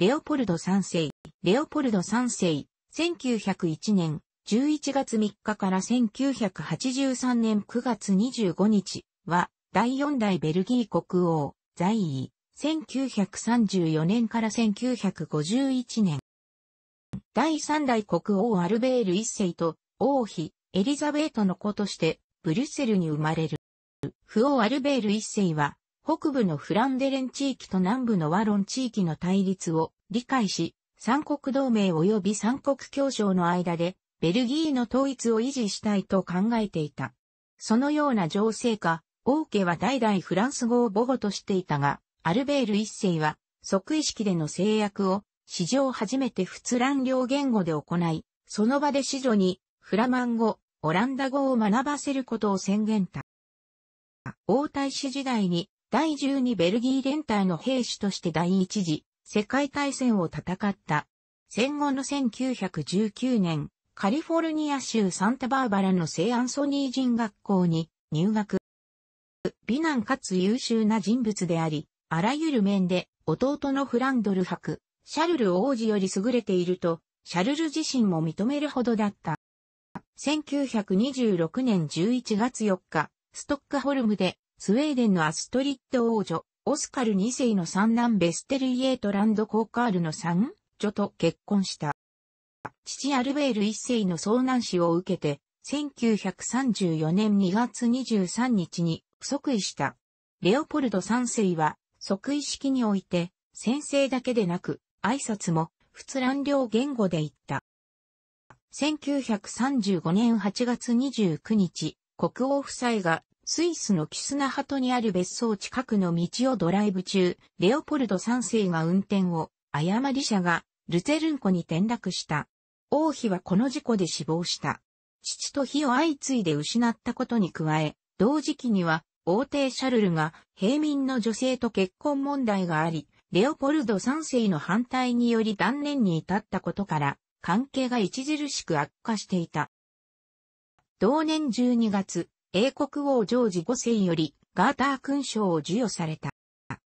レオポルド3世、レオポルド3世、1901年11月3日から1983年9月25日は、第4代ベルギー国王、在位、1934年から1951年。第3代国王アルベール1世と、王妃、エリザベートの子として、ブリュッセルに生まれる。不王アルベール1世は、北部のフランデレン地域と南部のワロン地域の対立を理解し、三国同盟及び三国協商の間で、ベルギーの統一を維持したいと考えていた。そのような情勢下、王家は代々フランス語を母語としていたが、アルベール一世は、即位式での制約を、史上初めて仏蘭両言語で行い、その場で子女に、フラマン語、オランダ語を学ばせることを宣言た。王太子時代に第12ベルギー連隊の兵士として第一次世界大戦を戦った。戦後の1919年、カリフォルニア州サンタバーバラの聖アンソニー人学校に入学。美男かつ優秀な人物であり、あらゆる面で弟のフランドル博、シャルル王子より優れていると、シャルル自身も認めるほどだった。1926年11月4日、ストックホルムでスウェーデンのアストリッド王女、オスカル2世の三男ベステル・イエートランド・コーカールの三女と結婚した。父アルベール1世の遭難死を受けて、1934年2月23日に不即位した。レオポルド3世は即位式において、先生だけでなく、挨拶も、通乱量言語で言った。1935年8月29日、国王夫妻がスイスのキスナハトにある別荘近くの道をドライブ中、レオポルド3世が運転を、誤り車が、ルツェルン湖に転落した。王妃はこの事故で死亡した。父と妃を相次いで失ったことに加え、同時期には、王帝シャルルが平民の女性と結婚問題があり、レオポルド3世の反対により断念に至ったことから、関係が著しく悪化していた。同年12月、英国王ジョージ5世よりガーター勲章を授与された。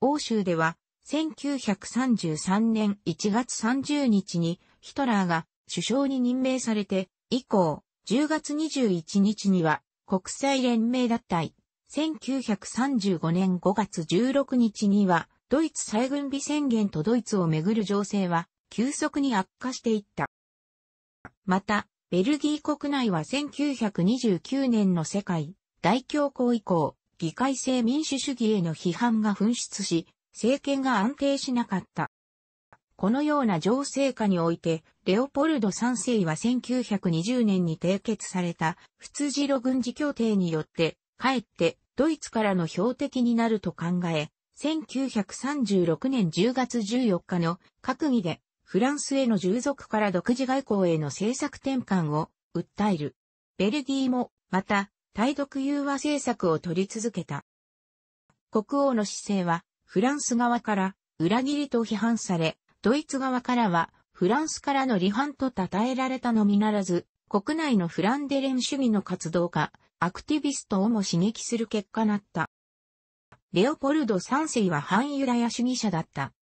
欧州では、1933年1月30日にヒトラーが首相に任命されて、以降、10月21日には国際連盟脱退、1935年5月16日にはドイツ再軍備宣言とドイツをめぐる情勢は急速に悪化していった。また、ベルギー国内は1929年の世界大恐慌以降、議会制民主主義への批判が噴出し、政権が安定しなかった。このような情勢下において、レオポルド3世は1920年に締結された、普通ジ路軍事協定によって、かえってドイツからの標的になると考え、1936年10月14日の閣議でフランスへの従属から独自外交への政策転換を訴える。ベルギーも、また、対独融和政策を取り続けた。国王の姿勢は、フランス側から裏切りと批判され、ドイツ側からは、フランスからの離反と称えられたのみならず、国内のフランデレン主義の活動家、アクティビストをも刺激する結果なった。レオポルド3世は反ユダヤ主義者だった。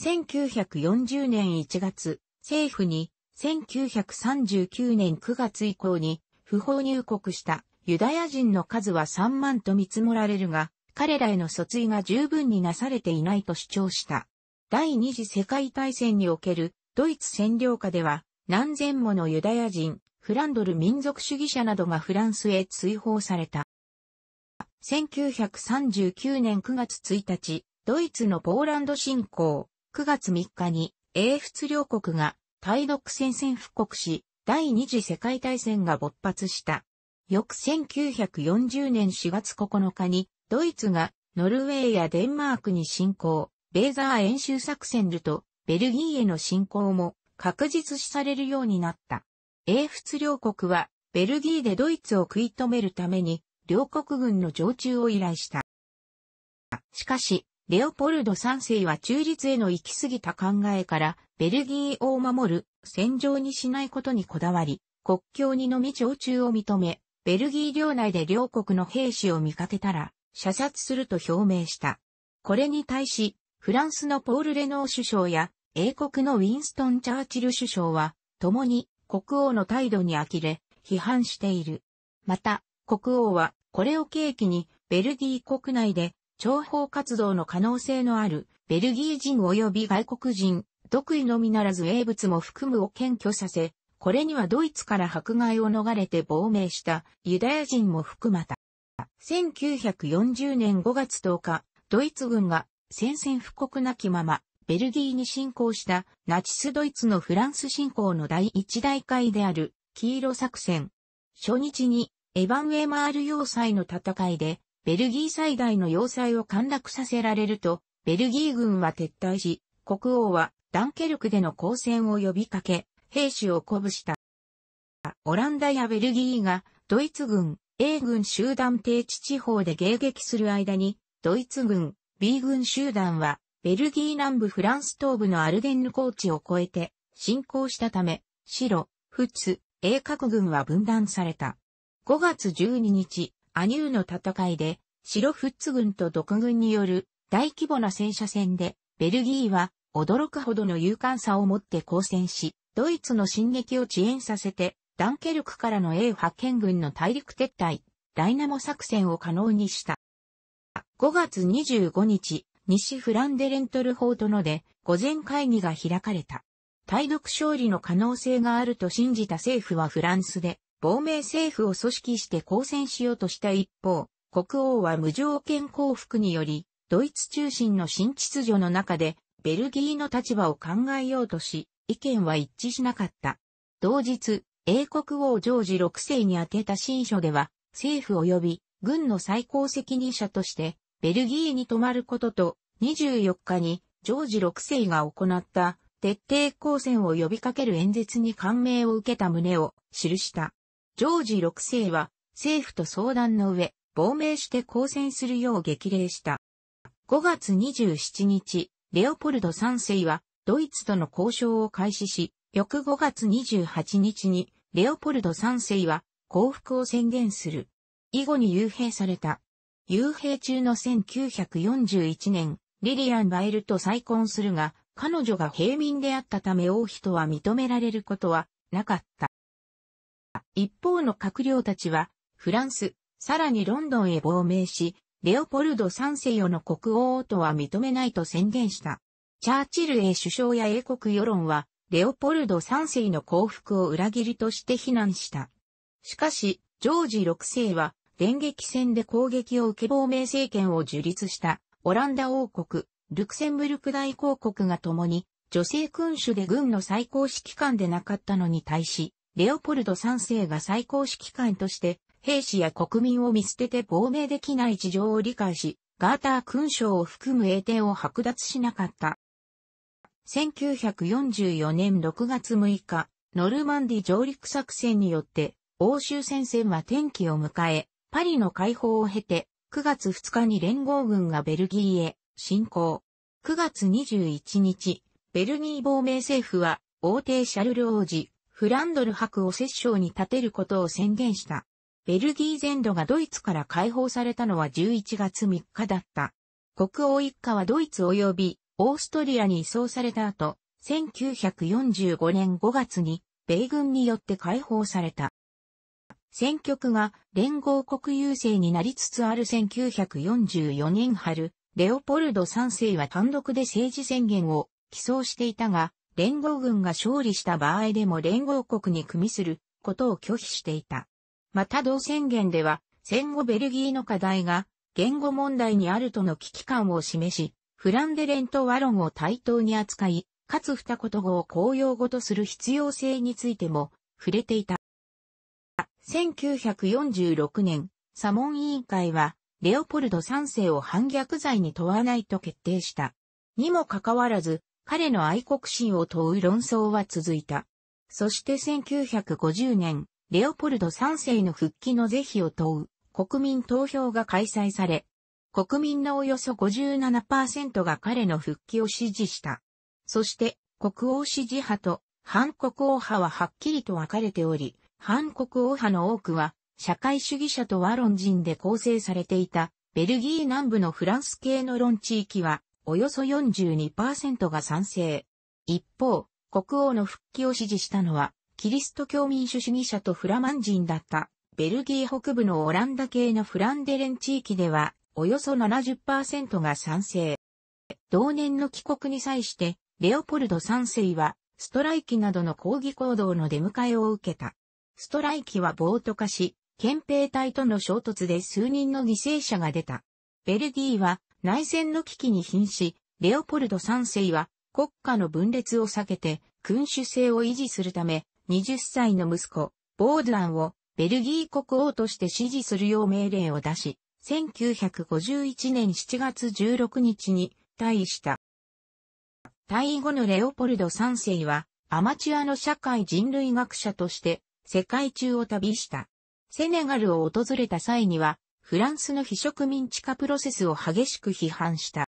1940年1月、政府に1939年9月以降に不法入国したユダヤ人の数は3万と見積もられるが、彼らへの訴追が十分になされていないと主張した。第二次世界大戦におけるドイツ占領下では何千ものユダヤ人、フランドル民族主義者などがフランスへ追放された。1939年9月1日、ドイツのポーランド侵攻、9月3日に英仏両国が対独戦線復刻し、第二次世界大戦が勃発した。翌1940年4月9日に、ドイツがノルウェーやデンマークに侵攻、ベーザー演習作戦ルとベルギーへの侵攻も確実視されるようになった。英仏両国はベルギーでドイツを食い止めるために両国軍の常駐を依頼した。しかし、レオポルド3世は中立への行き過ぎた考えから、ベルギーを守る、戦場にしないことにこだわり、国境にのみ常駐を認め、ベルギー領内で両国の兵士を見かけたら、射殺すると表明した。これに対し、フランスのポール・レノー首相や、英国のウィンストン・チャーチル首相は、共に国王の態度に呆れ、批判している。また、国王は、これを契機に、ベルギー国内で諜報活動の可能性のある、ベルギー人及び外国人、独位のみならず英物も含むを検挙させ、これにはドイツから迫害を逃れて亡命したユダヤ人も含また。1940年5月10日、ドイツ軍が宣戦布告なきまま、ベルギーに侵攻したナチスドイツのフランス侵攻の第一大会である黄色作戦。初日にエヴァン・ウェイ・マール要塞の戦いでベルギー最大の要塞を陥落させられると、ベルギー軍は撤退し、国王はダンケルクでの交戦を呼びかけ、兵士を鼓舞した。オランダやベルギーがドイツ軍 A 軍集団低地地方で迎撃する間に、ドイツ軍 B 軍集団はベルギー南部フランス東部のアルデンヌ高地を越えて侵攻したため、白、フツ、英核軍は分断された。5月12日、アニューの戦いで、白フッツ軍と独軍による大規模な戦車戦で、ベルギーは驚くほどの勇敢さを持って交戦し、ドイツの進撃を遅延させて、ダンケルクからの英派遣軍の大陸撤退、ダイナモ作戦を可能にした。5月25日、西フランデレントル法とので、午前会議が開かれた。対独勝利の可能性があると信じた政府はフランスで、亡命政府を組織して抗戦しようとした一方、国王は無条件降伏により、ドイツ中心の新秩序の中で、ベルギーの立場を考えようとし、意見は一致しなかった。同日、英国王ジョージ6世に宛てた新書では、政府及び軍の最高責任者として、ベルギーに泊まることと、24日にジョージ6世が行った徹底抗戦を呼びかける演説に感銘を受けた旨を記した。ジョージ6世は政府と相談の上、亡命して抗戦するよう激励した。5月27日、レオポルド3世はドイツとの交渉を開始し、翌5月28日にレオポルド3世は降伏を宣言する。以後に幽閉された。幽閉中の1941年、リリアン・バエルと再婚するが、彼女が平民であったため王妃とは認められることはなかった。一方の閣僚たちは、フランス、さらにロンドンへ亡命し、レオポルド3世世の国王とは認めないと宣言した。チャーチル英首相や英国世論は、レオポルド3世の降伏を裏切りとして非難した。しかし、ジョージ6世は、電撃戦で攻撃を受け亡命政権を樹立した、オランダ王国、ルクセンブルク大公国が共に、女性君主で軍の最高指揮官でなかったのに対し、レオポルド3世が最高指揮官として、兵士や国民を見捨てて亡命できない事情を理解し、ガーター勲章を含む英帝を剥奪しなかった。1944年6月6日、ノルマンディ上陸作戦によって、欧州戦線は転機を迎え、パリの解放を経て、9月2日に連合軍がベルギーへ侵攻。9月21日、ベルギー亡命政府は、王帝シャルル王子、フランドル博を摂政に立てることを宣言した。ベルギー全土がドイツから解放されたのは11月3日だった。国王一家はドイツ及びオーストリアに移送された後、1945年5月に米軍によって解放された。選挙区が連合国優勢になりつつある1944年春、レオポルド3世は単独で政治宣言を起草していたが、連合軍が勝利した場合でも連合国に組みすることを拒否していた。また同宣言では、戦後ベルギーの課題が言語問題にあるとの危機感を示し、フランデレンとワロンを対等に扱い、かつ二言語を公用語とする必要性についても触れていた。1946年、サモン委員会は、レオポルド3世を反逆罪に問わないと決定した。にもかかわらず、彼の愛国心を問う論争は続いた。そして1950年、レオポルド3世の復帰の是非を問う国民投票が開催され、国民のおよそ57%が彼の復帰を支持した。そして、国王支持派と反国王派ははっきりと分かれており、反国王派の多くは、社会主義者とワロン人で構成されていた、ベルギー南部のフランス系の論地域は、およそ42%が賛成。一方、国王の復帰を支持したのは、キリスト教民主主義者とフラマン人だった、ベルギー北部のオランダ系のフランデレン地域では、およそ70%が賛成。同年の帰国に際して、レオポルド3世は、ストライキなどの抗議行動の出迎えを受けた。ストライキは暴徒化し、憲兵隊との衝突で数人の犠牲者が出た。ベルギーは内戦の危機に瀕し、レオポルド3世は国家の分裂を避けて君主制を維持するため、20歳の息子、ボードランをベルギー国王として支持するよう命令を出し、1951年7月16日に退位した。退位後のレオポルド3世は、アマチュアの社会人類学者として世界中を旅した。セネガルを訪れた際には、フランスの非植民地化プロセスを激しく批判した。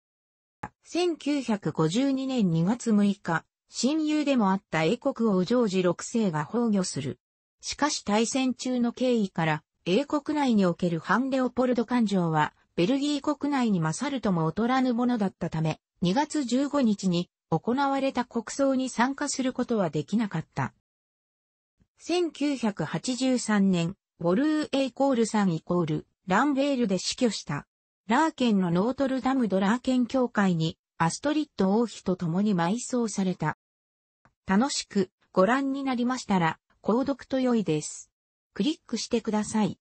1952年2月6日、親友でもあった英国王ジョージ6世が崩御する。しかし対戦中の経緯から、英国内における反レオポルド感情は、ベルギー国内に勝るとも劣らぬものだったため、2月15日に行われた国葬に参加することはできなかった。1983年、ウォルー・エイコールさんイコール、ランベールで死去した。ラーケンのノートルダムドラーケン教会にアストリッド王妃と共に埋葬された。楽しくご覧になりましたら、購読と良いです。クリックしてください。